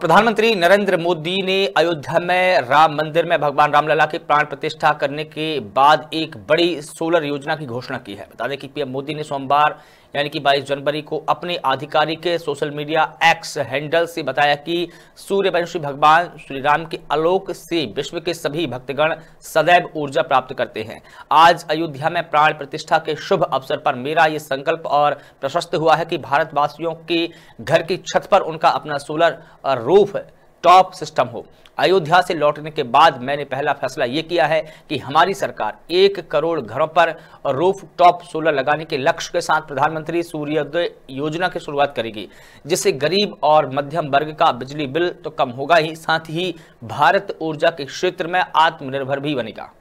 प्रधानमंत्री नरेंद्र मोदी ने अयोध्या में राम मंदिर में भगवान रामलला की प्राण प्रतिष्ठा करने के बाद एक बड़ी सोलर योजना की घोषणा की है बता दें कि पीएम मोदी ने सोमवार यानी कि 22 जनवरी को अपने आधिकारिक सोशल मीडिया एक्स हैंडल से बताया कि सूर्यवंशी भगवान श्री राम के आलोक से विश्व के सभी भक्तगण सदैव ऊर्जा प्राप्त करते हैं आज अयोध्या में प्राण प्रतिष्ठा के शुभ अवसर पर मेरा ये संकल्प और प्रशस्त हुआ है कि भारतवासियों के घर की छत पर उनका अपना सोलर रूफ टॉप सिस्टम हो अयोध्या से लौटने के बाद मैंने पहला फैसला ये किया है कि हमारी सरकार एक करोड़ घरों पर रूफ टॉप सोलर लगाने के लक्ष्य के साथ प्रधानमंत्री सूर्योदय योजना की शुरुआत करेगी जिससे गरीब और मध्यम वर्ग का बिजली बिल तो कम होगा ही साथ ही भारत ऊर्जा के क्षेत्र में आत्मनिर्भर भी बनेगा